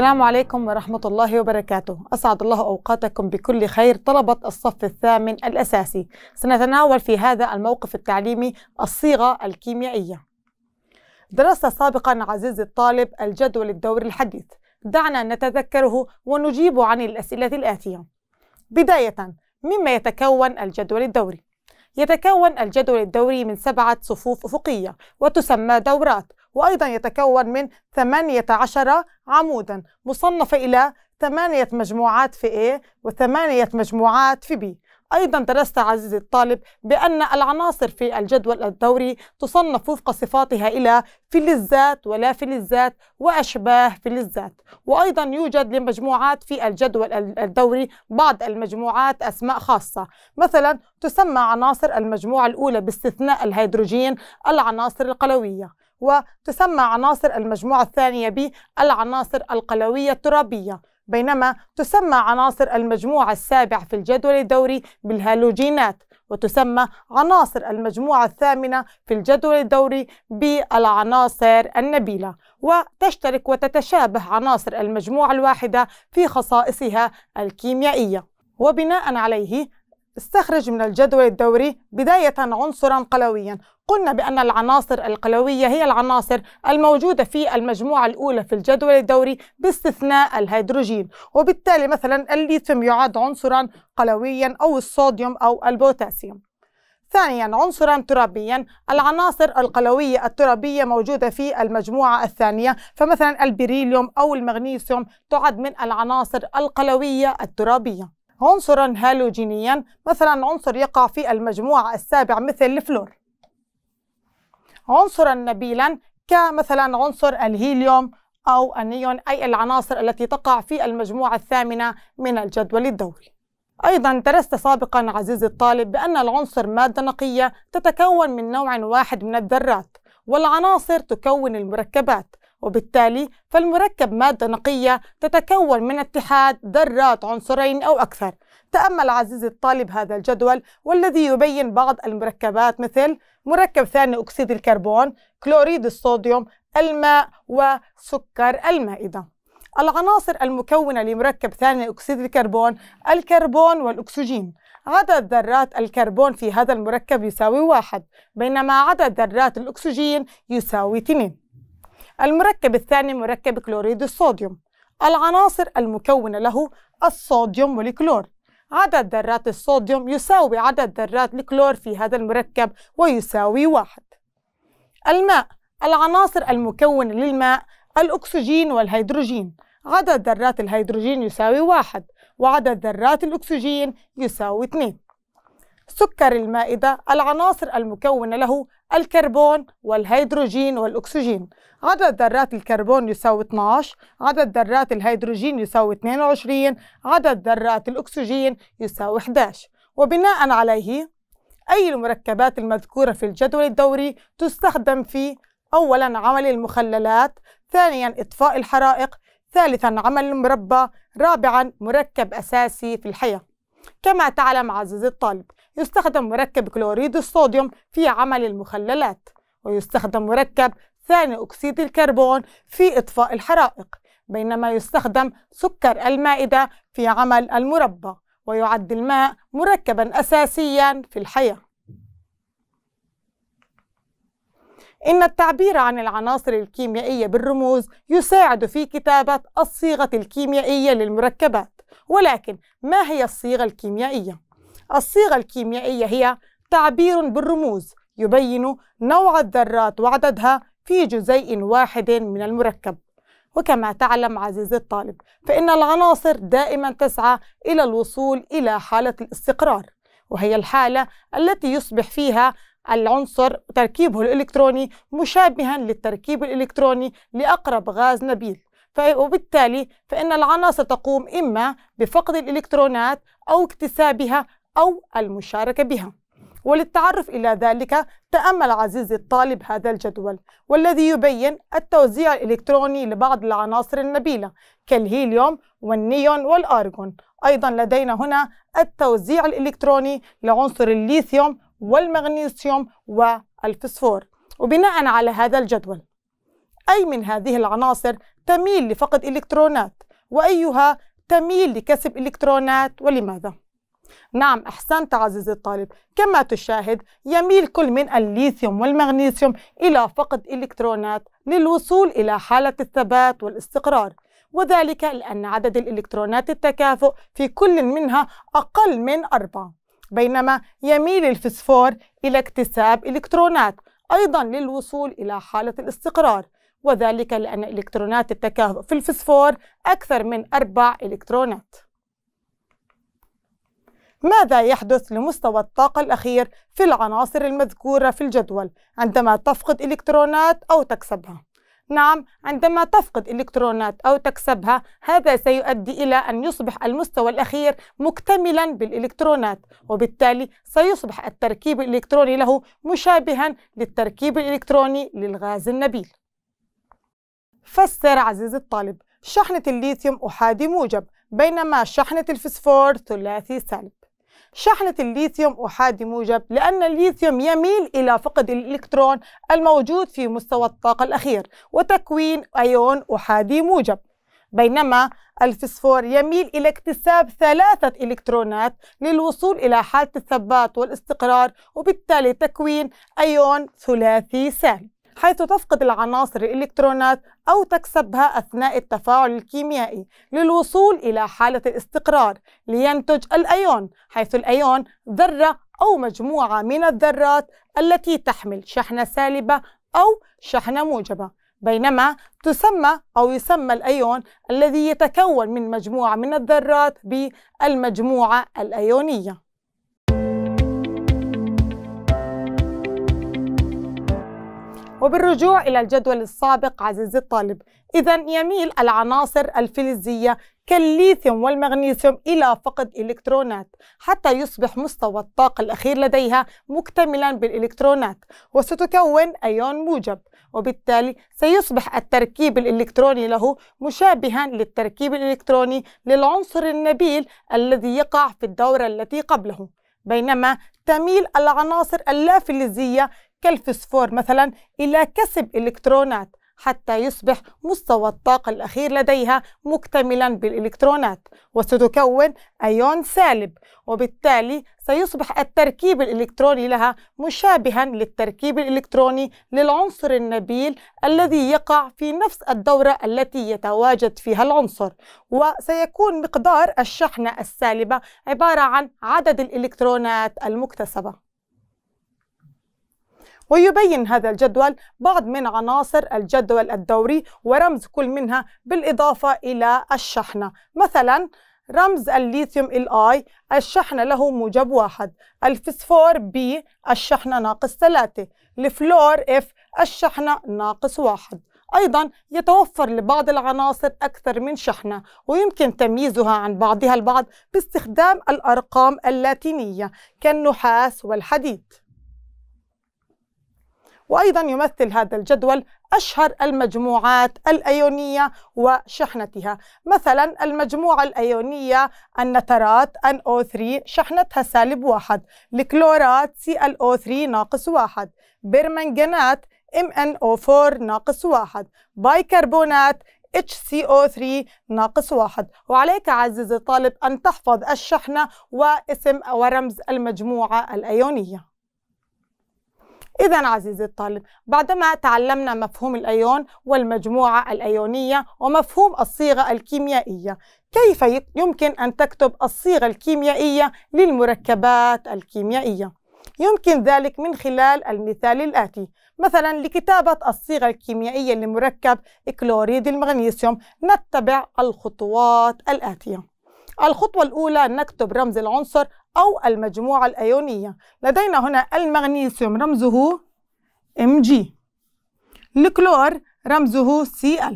السلام عليكم ورحمة الله وبركاته أسعد الله أوقاتكم بكل خير طلبة الصف الثامن الأساسي سنتناول في هذا الموقف التعليمي الصيغة الكيميائية درست سابقا عزيزي الطالب الجدول الدوري الحديث دعنا نتذكره ونجيب عن الأسئلة الآتية بداية مما يتكون الجدول الدوري؟ يتكون الجدول الدوري من سبعة صفوف أفقية وتسمى دورات وأيضا يتكون من 18 عمودا مصنفة إلى ثمانية مجموعات في A وثمانية مجموعات في B أيضا درست عزيزي الطالب بأن العناصر في الجدول الدوري تصنف وفق صفاتها إلى فلزات ولا فلزات وأشباه فلزات وأيضا يوجد لمجموعات في الجدول الدوري بعض المجموعات أسماء خاصة مثلا تسمى عناصر المجموعة الأولى باستثناء الهيدروجين العناصر القلوية وتسمى عناصر المجموعة الثانية ب العناصر القلوية الترابية بينما تسمى عناصر المجموعة السابعة في الجدول الدوري بالهالوجينات وتسمى عناصر المجموعة الثامنة في الجدول الدوري بالعناصر النبيلة وتشترك وتتشابه عناصر المجموعة الواحدة في خصائصها الكيميائية وبناء عليه استخرج من الجدول الدوري بداية عنصرا قلويا قلنا بأن العناصر القلوية هي العناصر الموجودة في المجموعة الأولى في الجدول الدوري باستثناء الهيدروجين وبالتالي مثلا الليثيوم يعد عنصرا قلويا أو الصوديوم أو البوتاسيوم ثانيا عنصرا ترابيا العناصر القلوية الترابية موجودة في المجموعة الثانية فمثلا البريليوم أو المغنيسيوم تعد من العناصر القلوية الترابية عنصرا هالوجينيا مثلا عنصر يقع في المجموعة السابع مثل الفلور عنصرا نبيلا كمثلا عنصر الهيليوم أو النيون أي العناصر التي تقع في المجموعة الثامنة من الجدول الدوري أيضا درست سابقا عزيزي الطالب بأن العنصر مادة نقية تتكون من نوع واحد من الذرات والعناصر تكون المركبات وبالتالي فالمركب مادة نقية تتكون من اتحاد ذرات عنصرين أو أكثر تأمل عزيزي الطالب هذا الجدول والذي يبين بعض المركبات مثل مركب ثاني أكسيد الكربون كلوريد الصوديوم الماء وسكر المائدة العناصر المكونة لمركب ثاني أكسيد الكربون الكربون والأكسجين عدد ذرات الكربون في هذا المركب يساوي واحد بينما عدد ذرات الأكسجين يساوي 2 المركب الثاني مركب كلوريد الصوديوم العناصر المكونة له الصوديوم والكلور عدد ذرات الصوديوم يساوي عدد ذرات الكلور في هذا المركب ويساوي واحد الماء العناصر المكونة للماء الأكسجين والهيدروجين عدد ذرات الهيدروجين يساوي واحد وعدد ذرات الأكسجين يساوي اثنين سكر المائدة العناصر المكونة له الكربون والهيدروجين والأكسجين عدد ذرات الكربون يساوي 12 عدد ذرات الهيدروجين يساوي 22 عدد ذرات الأكسجين يساوي 11 وبناء عليه أي المركبات المذكورة في الجدول الدوري تستخدم في أولاً عمل المخللات ثانياً إطفاء الحرائق ثالثاً عمل المربى رابعاً مركب أساسي في الحياة كما تعلم عزيزي الطالب يستخدم مركب كلوريد الصوديوم في عمل المخللات ويستخدم مركب ثاني أكسيد الكربون في إطفاء الحرائق بينما يستخدم سكر المائدة في عمل المربى ويعد الماء مركبا أساسيا في الحياة إن التعبير عن العناصر الكيميائية بالرموز يساعد في كتابة الصيغة الكيميائية للمركبات ولكن ما هي الصيغة الكيميائية؟ الصيغة الكيميائية هي تعبير بالرموز يبين نوع الذرات وعددها في جزيء واحد من المركب وكما تعلم عزيزي الطالب فإن العناصر دائما تسعى إلى الوصول إلى حالة الاستقرار وهي الحالة التي يصبح فيها العنصر تركيبه الإلكتروني مشابها للتركيب الإلكتروني لأقرب غاز نبيل وبالتالي فإن العناصر تقوم إما بفقد الإلكترونات أو اكتسابها أو المشاركة بها وللتعرف إلى ذلك تأمل عزيزي الطالب هذا الجدول والذي يبين التوزيع الإلكتروني لبعض العناصر النبيلة كالهيليوم والنيون والأرجون أيضا لدينا هنا التوزيع الإلكتروني لعنصر الليثيوم والمغنيسيوم والفسفور وبناء على هذا الجدول أي من هذه العناصر تميل لفقد إلكترونات وأيها تميل لكسب إلكترونات ولماذا؟ نعم أحسنت عزيزي الطالب كما تشاهد يميل كل من الليثيوم والمغنيسيوم إلى فقد إلكترونات للوصول إلى حالة الثبات والاستقرار وذلك لأن عدد الإلكترونات التكافؤ في كل منها أقل من أربعة بينما يميل الفسفور إلى اكتساب إلكترونات أيضا للوصول إلى حالة الاستقرار وذلك لأن إلكترونات التكاثف في الفسفور أكثر من أربع إلكترونات ماذا يحدث لمستوى الطاقة الأخير في العناصر المذكورة في الجدول عندما تفقد إلكترونات أو تكسبها؟ نعم عندما تفقد إلكترونات أو تكسبها هذا سيؤدي إلى أن يصبح المستوى الأخير مكتملا بالإلكترونات وبالتالي سيصبح التركيب الإلكتروني له مشابها للتركيب الإلكتروني للغاز النبيل فسر عزيزي الطالب شحنة الليثيوم أحادي موجب بينما شحنة الفسفور ثلاثي سالب شحنة الليثيوم أحادي موجب لأن الليثيوم يميل إلى فقد الإلكترون الموجود في مستوى الطاقة الأخير وتكوين أيون أحادي موجب بينما الفسفور يميل إلى اكتساب ثلاثة إلكترونات للوصول إلى حالة الثبات والاستقرار وبالتالي تكوين أيون ثلاثي سالب حيث تفقد العناصر الإلكترونات أو تكسبها أثناء التفاعل الكيميائي للوصول إلى حالة الاستقرار لينتج الأيون حيث الأيون ذرة أو مجموعة من الذرات التي تحمل شحنة سالبة أو شحنة موجبة بينما تسمى أو يسمى الأيون الذي يتكون من مجموعة من الذرات بالمجموعة الأيونية وبالرجوع إلى الجدول السابق عزيزي الطالب إذا يميل العناصر الفلزية كالليثيوم والمغنيسيوم إلى فقد إلكترونات حتى يصبح مستوى الطاقة الأخير لديها مكتملا بالإلكترونات وستكون أيون موجب وبالتالي سيصبح التركيب الإلكتروني له مشابها للتركيب الإلكتروني للعنصر النبيل الذي يقع في الدورة التي قبله بينما تميل العناصر اللافلزية كالفسفور مثلا إلى كسب إلكترونات حتى يصبح مستوى الطاقة الأخير لديها مكتملا بالإلكترونات وستكون أيون سالب وبالتالي سيصبح التركيب الإلكتروني لها مشابها للتركيب الإلكتروني للعنصر النبيل الذي يقع في نفس الدورة التي يتواجد فيها العنصر وسيكون مقدار الشحنة السالبة عبارة عن عدد الإلكترونات المكتسبة ويبين هذا الجدول بعض من عناصر الجدول الدوري ورمز كل منها بالإضافة إلى الشحنة مثلاً رمز الليثيوم الاي الشحنة له موجب واحد الفسفور بي الشحنة ناقص ثلاثة الفلور اف الشحنة ناقص واحد أيضا يتوفر لبعض العناصر أكثر من شحنة ويمكن تمييزها عن بعضها البعض باستخدام الأرقام اللاتينية كالنحاس والحديد وأيضا يمثل هذا الجدول أشهر المجموعات الأيونية وشحنتها مثلا المجموعة الأيونية النترات NO3 شحنتها سالب واحد الكلورات ClO3 ناقص واحد برمنجانات MnO4 ناقص واحد بايكربونات HCO3 ناقص واحد وعليك عزيزي الطالب أن تحفظ الشحنة واسم ورمز المجموعة الأيونية إذا عزيزي الطالب بعدما تعلمنا مفهوم الأيون والمجموعة الأيونية ومفهوم الصيغة الكيميائية كيف يمكن أن تكتب الصيغة الكيميائية للمركبات الكيميائية؟ يمكن ذلك من خلال المثال الآتي مثلا لكتابة الصيغة الكيميائية لمركب كلوريد المغنيسيوم نتبع الخطوات الآتية الخطوة الأولى نكتب رمز العنصر أو المجموعة الأيونية لدينا هنا المغنيسيوم رمزه Mg الكلور رمزه Cl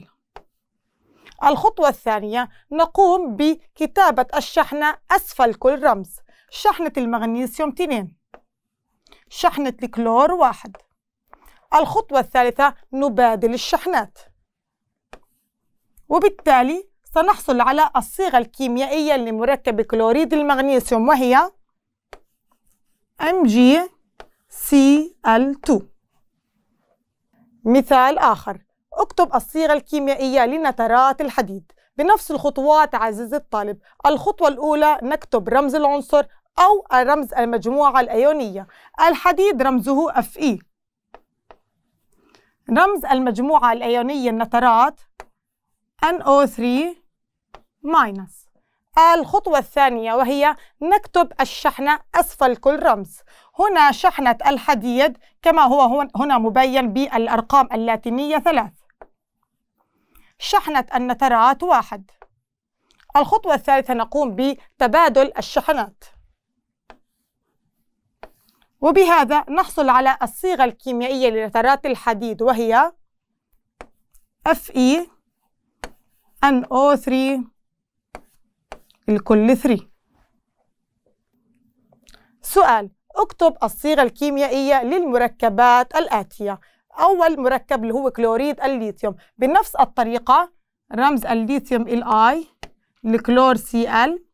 الخطوة الثانية نقوم بكتابة الشحنة أسفل كل رمز شحنة المغنيسيوم 2 شحنة الكلور 1 الخطوة الثالثة نبادل الشحنات وبالتالي سنحصل على الصيغة الكيميائية لمركب كلوريد المغنيسيوم وهي MgCl2 مثال آخر اكتب الصيغة الكيميائية لنترات الحديد بنفس الخطوات عزيزي الطالب الخطوة الأولى نكتب رمز العنصر أو رمز المجموعة الأيونية الحديد رمزه Fe رمز المجموعة الأيونية النترات NO3 ماينس الخطوة الثانية وهي نكتب الشحنة أسفل كل رمز هنا شحنة الحديد كما هو هنا مبين بالأرقام اللاتينية ثلاث شحنة النترات واحد الخطوة الثالثة نقوم بتبادل الشحنات وبهذا نحصل على الصيغة الكيميائية لنترات الحديد وهي feno 3 لكل 3 سؤال اكتب الصيغة الكيميائية للمركبات الآتية أول مركب اللي هو كلوريد الليثيوم بنفس الطريقة رمز الليثيوم الآي الكلور سي ال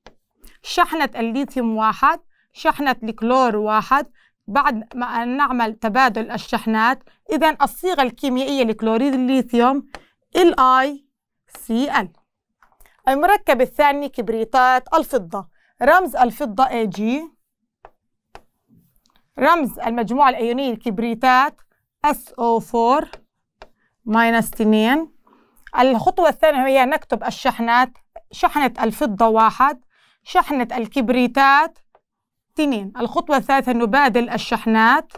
شحنة الليثيوم واحد شحنة الكلور واحد بعد ما نعمل تبادل الشحنات إذا الصيغة الكيميائية لكلوريد الليثيوم الاي سي ال المركب الثاني كبريتات الفضة رمز الفضة AG رمز المجموعة الأيونية الكبريتات SO4 ماينس 2 الخطوة الثانية هي نكتب الشحنات شحنة الفضة واحد شحنة الكبريتات تنين الخطوة الثالثة نبادل الشحنات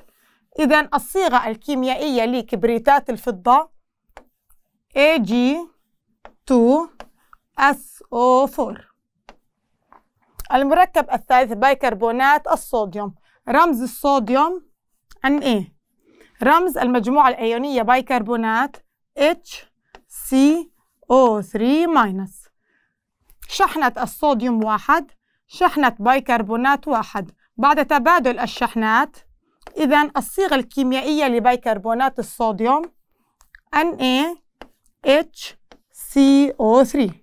إذا الصيغة الكيميائية لكبريتات الفضة AG2 SO4 المركب الثالث بيكربونات الصوديوم رمز الصوديوم Na إيه؟ رمز المجموعة الأيونية بيكربونات HCO3- شحنة الصوديوم واحد شحنة بيكربونات واحد بعد تبادل الشحنات إذا الصيغة الكيميائية لبيكربونات الصوديوم NaHCO3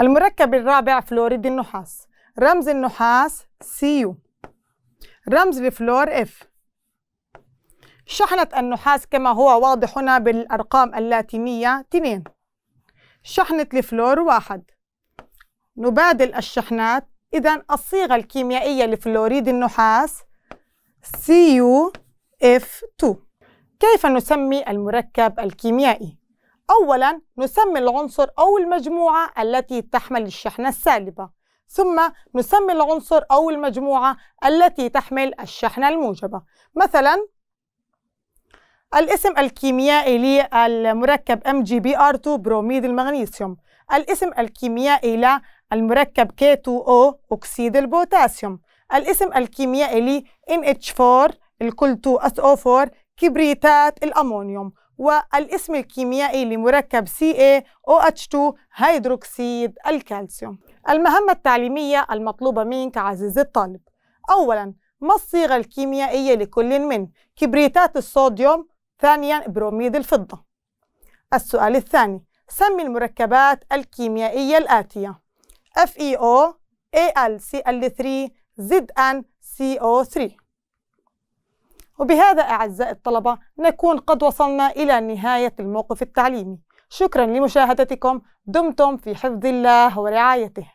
المركب الرابع فلوريد النحاس رمز النحاس سيو رمز الفلور اف شحنة النحاس كما هو واضح هنا بالأرقام اللاتينية 2 شحنة الفلور واحد نبادل الشحنات إذا الصيغة الكيميائية لفلوريد النحاس CuF2 كيف نسمي المركب الكيميائي؟ أولا نسمي العنصر أو المجموعة التي تحمل الشحنة السالبة ثم نسمي العنصر أو المجموعة التي تحمل الشحنة الموجبة مثلا الاسم الكيميائي للمركب MgBr2 بروميد المغنيسيوم الاسم الكيميائي للمركب K2O أكسيد البوتاسيوم الاسم الكيميائي ل NH4 الكل 2 SO4 كبريتات الأمونيوم والاسم الكيميائي لمركب CaOH2 هيدروكسيد الكالسيوم المهمة التعليمية المطلوبة منك عزيزي الطالب أولاً ما الصيغة الكيميائية لكل من كبريتات الصوديوم ثانياً بروميد الفضة السؤال الثاني سمي المركبات الكيميائية الآتية FeO, AlCl3, ZnCO3 وبهذا أعزائي الطلبة نكون قد وصلنا إلى نهاية الموقف التعليمي شكرا لمشاهدتكم دمتم في حفظ الله ورعايته